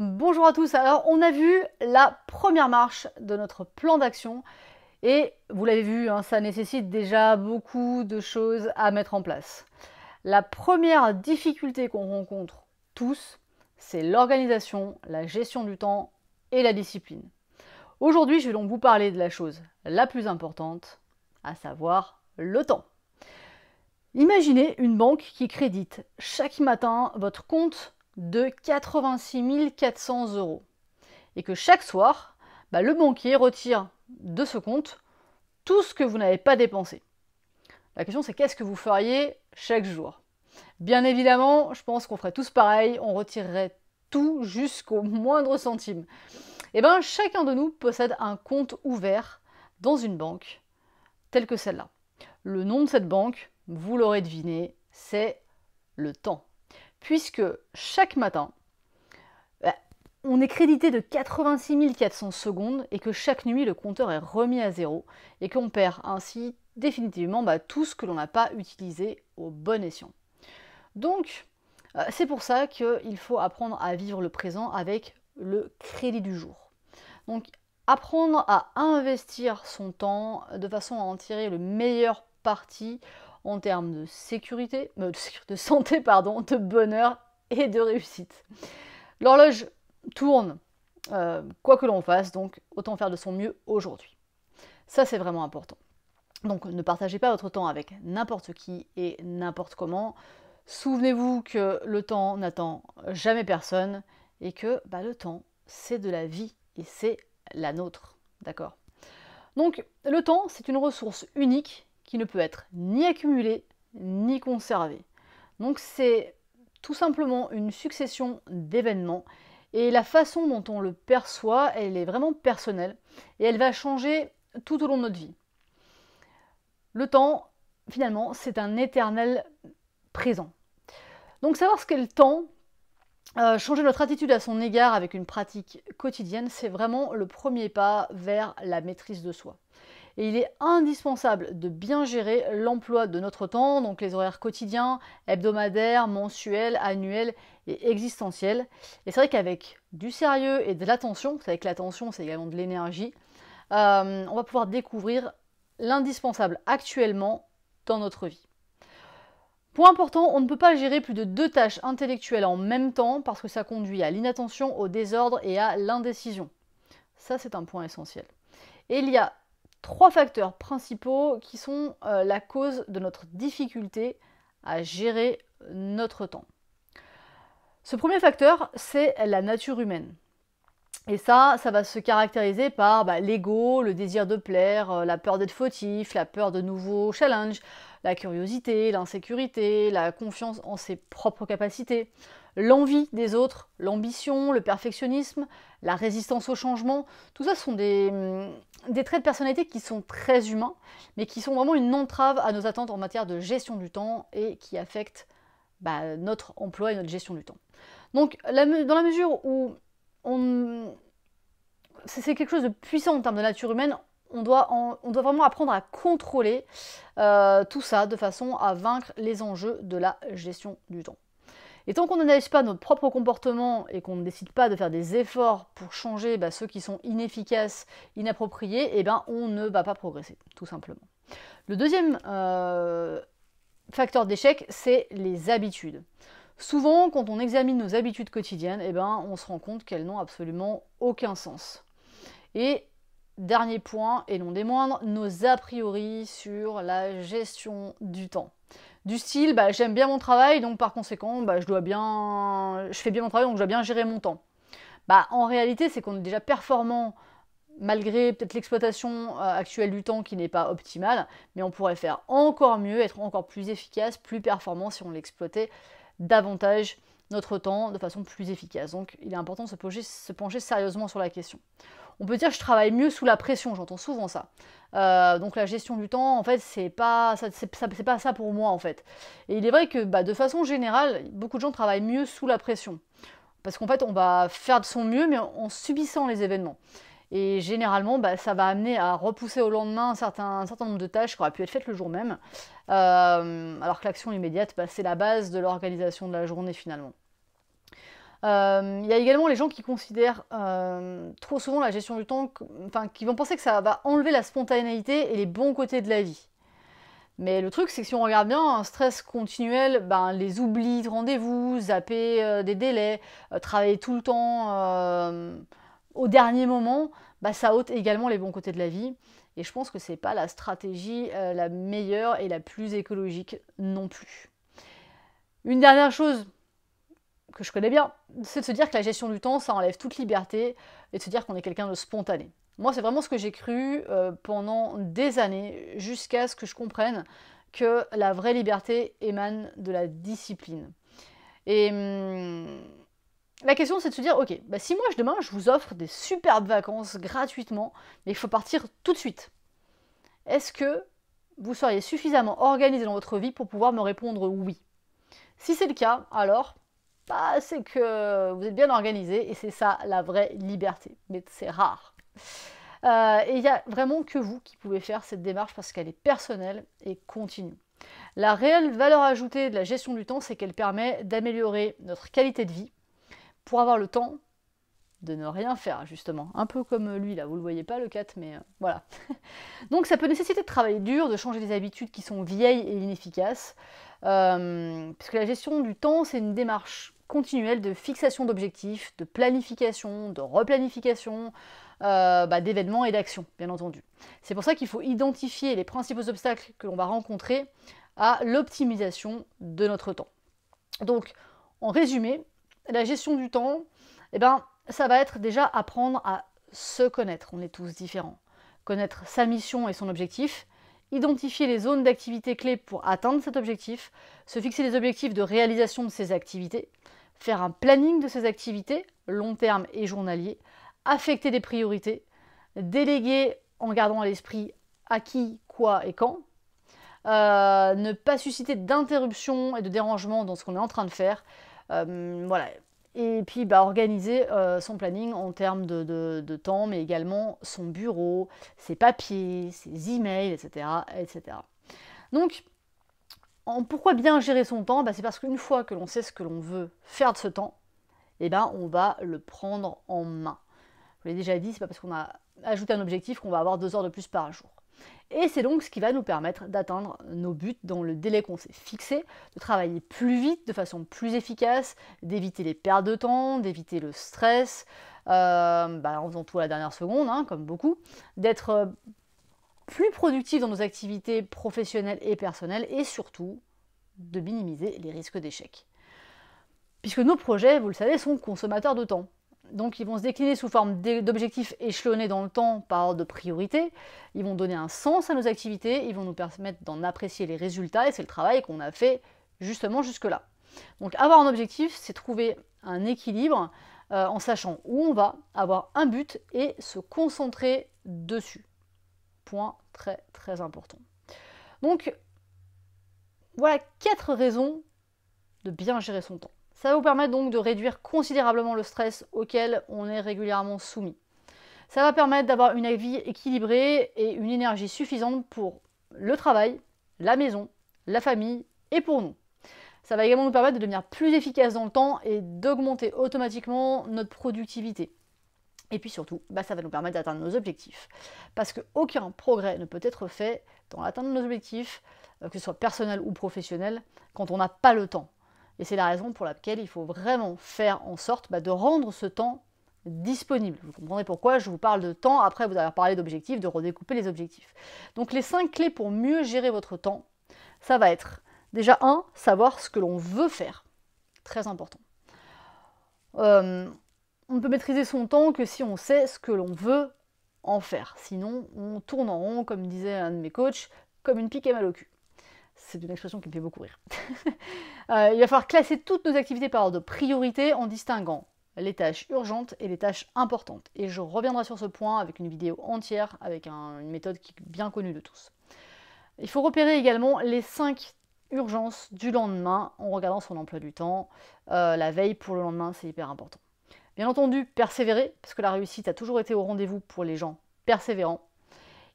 Bonjour à tous, alors on a vu la première marche de notre plan d'action et vous l'avez vu, hein, ça nécessite déjà beaucoup de choses à mettre en place. La première difficulté qu'on rencontre tous, c'est l'organisation, la gestion du temps et la discipline. Aujourd'hui, je vais donc vous parler de la chose la plus importante, à savoir le temps. Imaginez une banque qui crédite chaque matin votre compte de 86 400 euros. Et que chaque soir, bah, le banquier retire de ce compte tout ce que vous n'avez pas dépensé. La question c'est qu'est-ce que vous feriez chaque jour Bien évidemment, je pense qu'on ferait tous pareil, on retirerait tout jusqu'au moindre centime. Eh bien, chacun de nous possède un compte ouvert dans une banque telle que celle-là. Le nom de cette banque, vous l'aurez deviné, c'est le temps puisque chaque matin, bah, on est crédité de 86 400 secondes et que chaque nuit, le compteur est remis à zéro et qu'on perd ainsi définitivement bah, tout ce que l'on n'a pas utilisé au bon escient. Donc, euh, c'est pour ça qu'il faut apprendre à vivre le présent avec le crédit du jour. Donc, apprendre à investir son temps de façon à en tirer le meilleur en termes de sécurité, euh, de santé, pardon, de bonheur et de réussite. L'horloge tourne, euh, quoi que l'on fasse, donc autant faire de son mieux aujourd'hui. Ça, c'est vraiment important. Donc ne partagez pas votre temps avec n'importe qui et n'importe comment. Souvenez-vous que le temps n'attend jamais personne et que bah, le temps, c'est de la vie et c'est la nôtre. D'accord Donc le temps, c'est une ressource unique qui ne peut être ni accumulé ni conservé. Donc c'est tout simplement une succession d'événements et la façon dont on le perçoit, elle est vraiment personnelle et elle va changer tout au long de notre vie. Le temps, finalement, c'est un éternel présent. Donc savoir ce qu'est le temps, euh, changer notre attitude à son égard avec une pratique quotidienne, c'est vraiment le premier pas vers la maîtrise de soi. Et il est indispensable de bien gérer l'emploi de notre temps, donc les horaires quotidiens, hebdomadaires, mensuels, annuels et existentiels. Et c'est vrai qu'avec du sérieux et de l'attention, c'est avec l'attention, c'est également de l'énergie, euh, on va pouvoir découvrir l'indispensable actuellement dans notre vie. Point important, on ne peut pas gérer plus de deux tâches intellectuelles en même temps parce que ça conduit à l'inattention, au désordre et à l'indécision. Ça, c'est un point essentiel. Et il y a trois facteurs principaux qui sont euh, la cause de notre difficulté à gérer notre temps. Ce premier facteur, c'est la nature humaine. Et ça, ça va se caractériser par bah, l'ego, le désir de plaire, euh, la peur d'être fautif, la peur de nouveaux challenges, la curiosité, l'insécurité, la confiance en ses propres capacités, l'envie des autres, l'ambition, le perfectionnisme, la résistance au changement, tout ça sont hum, des, traits de personnalité qui sont très humains, mais qui sont vraiment une entrave à nos attentes en matière de gestion du temps et qui affectent bah, notre emploi et notre gestion du temps. Donc dans la mesure où c'est quelque chose de puissant en termes de nature humaine, on doit, vraiment apprendre à contrôler euh, tout ça de façon à vaincre les enjeux de la gestion du temps. Et tant qu'on n'analyse pas notre propre comportement et qu'on ne décide pas de faire des efforts pour changer bah, ceux qui sont inefficaces, inappropriés, et eh ben on ne va pas progresser, tout simplement. Le deuxième euh, facteur d'échec, c'est les habitudes. Souvent, quand on examine nos habitudes quotidiennes, eh ben, on se rend compte qu'elles n'ont absolument aucun sens. Et dernier point, et non des moindres, nos a priori sur la gestion du temps du style bah, j'aime bien mon travail donc par conséquent bah, je dois bien je fais bien mon travail donc je dois bien gérer mon temps bah en réalité c'est qu'on est déjà performant malgré peut-être l'exploitation euh, actuelle du temps qui n'est pas optimale mais on pourrait faire encore mieux être encore plus efficace plus performant si on l'exploitait davantage notre temps de façon plus efficace donc il est important de se pencher sérieusement sur la question on peut dire que je travaille mieux sous la pression, j'entends souvent ça. Euh, donc la gestion du temps, en fait, c'est pas ça, pas ça pour moi en fait. Et il est vrai que bah, de façon générale, beaucoup de gens travaillent mieux sous la pression, parce qu'en fait, on va faire de son mieux, mais en subissant les événements. Et généralement, bah, ça va amener à repousser au lendemain un certain, nombre de tâches qui auraient pu être faites le jour même. Euh, alors que l'action immédiate, bah, c'est la base de l'organisation de la journée finalement. Euh, il y a également les gens qui considèrent euh, trop souvent la gestion du temps, enfin qui vont penser que ça va enlever la spontanéité et les bons côtés de la vie. Mais le truc, c'est que si on regarde bien, un stress continuel, ben, les oublis de rendez-vous, zapper euh, des délais, travailler tout le temps au dernier moment, ben, ça ôte également les bons côtés de la vie. Et je pense que c'est pas la stratégie la meilleure et la plus écologique non plus. Une dernière chose que je connais bien, c'est de se dire que la gestion du temps, ça enlève toute liberté et de se dire qu'on est quelqu'un de spontané. Moi, c'est vraiment ce que j'ai cru euh, pendant des années, jusqu'à ce que je comprenne que la vraie liberté émane de la discipline. Et hum, la question, c'est de se dire, ok, bah, si moi, demain, je vous offre des superbes vacances gratuitement, mais il faut partir tout de suite, est-ce que vous seriez suffisamment organisé dans votre vie pour pouvoir me répondre oui Si c'est le cas, alors c'est que vous êtes bien organisé et c'est ça la vraie liberté. Mais c'est rare. Euh, et il n'y a vraiment que vous qui pouvez faire cette démarche parce qu'elle est personnelle et continue. La réelle valeur ajoutée de la gestion du temps, c'est qu'elle permet d'améliorer notre qualité de vie pour avoir le temps de ne rien faire, justement. Un peu comme lui, là, vous le voyez pas, le 4, mais euh, voilà. Donc ça peut nécessiter de travailler dur, de changer des habitudes qui sont vieilles et inefficaces, euh, puisque la gestion du temps, c'est une démarche continuelle de fixation d'objectifs, de planification, de replanification, euh, bah, d'événements et d'actions, bien entendu. C'est pour ça qu'il faut identifier les principaux obstacles que l'on va rencontrer à l'optimisation de notre temps. Donc, en résumé, la gestion du temps, eh ben, ça va être déjà apprendre à se connaître. On est tous différents. Connaître sa mission et son objectif, identifier les zones d'activité clés pour atteindre cet objectif, se fixer les objectifs de réalisation de ces activités, faire un planning de ses activités, long terme et journalier, affecter des priorités, déléguer en gardant à l'esprit à qui, quoi et quand, euh, ne pas susciter d'interruptions et de dérangements dans ce qu'on est en train de faire. Euh, voilà. Et puis bah, organiser euh, son planning en termes de, de, temps, mais également son bureau, ses papiers, ses emails, etc. etc. Donc pourquoi bien gérer son temps bah, C'est parce qu'une fois que l'on sait ce que l'on veut faire de ce temps, eh ben, on va le prendre en main. Je l'ai déjà dit, c'est pas parce qu'on a ajouté un objectif qu'on va avoir deux heures de plus par jour. Et c'est donc ce qui va nous permettre d'atteindre nos buts dans le délai qu'on s'est fixé, de travailler plus vite, de façon plus efficace, d'éviter les pertes de temps, d'éviter le stress, euh, bah, en faisant tout à la dernière seconde, hein, comme beaucoup, d'être euh, plus productifs dans nos activités professionnelles et personnelles et surtout de minimiser les risques d'échec. Puisque nos projets, vous le savez, sont consommateurs de temps. Donc ils vont se décliner sous forme d'objectifs échelonnés dans le temps par ordre de priorité, ils vont donner un sens à nos activités, ils vont nous permettre d'en apprécier les résultats et c'est le travail qu'on a fait justement jusque-là. Donc avoir un objectif, c'est trouver un équilibre euh, en sachant où on va, avoir un but et se concentrer dessus. Point très très important. Donc voilà quatre raisons de bien gérer son temps. Ça va vous permettre donc de réduire considérablement le stress auquel on est régulièrement soumis. Ça va permettre d'avoir une vie équilibrée et une énergie suffisante pour le travail, la maison, la famille et pour nous. Ça va également nous permettre de devenir plus efficace dans le temps et d'augmenter automatiquement notre productivité. Et puis surtout, bah, ça va nous permettre d'atteindre nos objectifs. Parce qu'aucun progrès ne peut être fait dans l'atteinte de nos objectifs, euh, que ce soit personnel ou professionnel, quand on n'a pas le temps. Et c'est la raison pour laquelle il faut vraiment faire en sorte bah, de rendre ce temps disponible. Vous comprenez pourquoi je vous parle de temps après vous avoir parlé d'objectifs, de redécouper les objectifs. Donc les cinq clés pour mieux gérer votre temps, ça va être déjà un savoir ce que l'on veut faire. Très important. Euh, on ne peut maîtriser son temps que si on sait ce que l'on veut en faire. Sinon, on tourne en rond, comme disait un de mes coachs, comme une pique et mal au cul. C'est une expression qui me fait beaucoup rire. Euh, il va falloir classer toutes nos activités par ordre de priorité en distinguant les tâches urgentes et les tâches importantes. Et je reviendrai sur ce point avec une vidéo entière, avec une méthode qui bien connue de tous. Il faut repérer également les 5 urgences du lendemain en regardant son emploi du temps. Euh, la veille pour le lendemain, c'est hyper important. Bien entendu, persévérer, parce que la réussite a toujours été au rendez-vous pour les gens persévérants.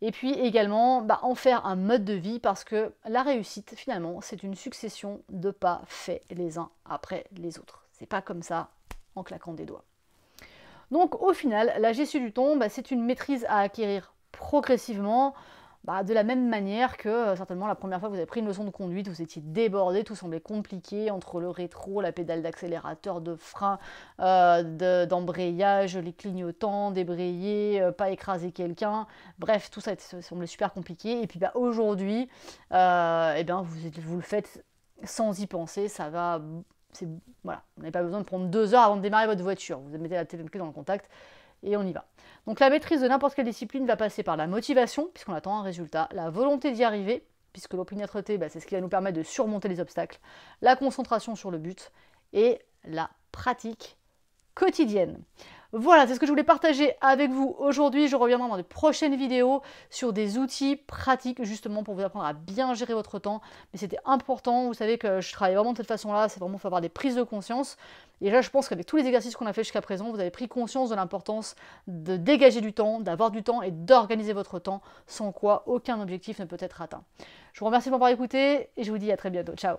Et puis également, bah, en faire un mode de vie, parce que la réussite, finalement, c'est une succession de pas faits les uns après les autres. C'est pas comme ça en claquant des doigts. Donc au final, la gestion du temps, bah, c'est une maîtrise à acquérir progressivement bah, de la même manière que euh, certainement la première fois que vous avez pris une leçon de conduite, vous étiez débordé, tout semblait compliqué entre le rétro, la pédale d'accélérateur, de frein, euh, d'embrayage, les clignotants, débrayer, euh, pas écraser quelqu'un. Bref, tout ça, semblait super compliqué. Et puis bah, aujourd'hui, eh bien, vous, vous le faites sans y penser, ça va. Voilà, vous n'avez pas besoin de prendre deux heures avant de démarrer votre voiture. Vous mettez la télécommande dans le contact et on y va. Donc la maîtrise de n'importe quelle discipline va passer par la motivation, puisqu'on attend un résultat, la volonté d'y arriver, puisque l'opiniâtreté, bah, c'est ce qui va nous permettre de surmonter les obstacles, la concentration sur le but et la pratique quotidienne. Voilà, c'est ce que je voulais partager avec vous aujourd'hui. Je reviendrai dans des prochaines vidéos sur des outils pratiques justement pour vous apprendre à bien gérer votre temps. Mais c'était important, vous savez que je travaille vraiment de cette façon-là, c'est vraiment pour avoir des prises de conscience. Et là, je pense qu'avec tous les exercices qu'on a fait jusqu'à présent, vous avez pris conscience de l'importance de dégager du temps, d'avoir du temps et d'organiser votre temps, sans quoi aucun objectif ne peut être atteint. Je vous remercie de m'avoir écouté et je vous dis à très bientôt. Ciao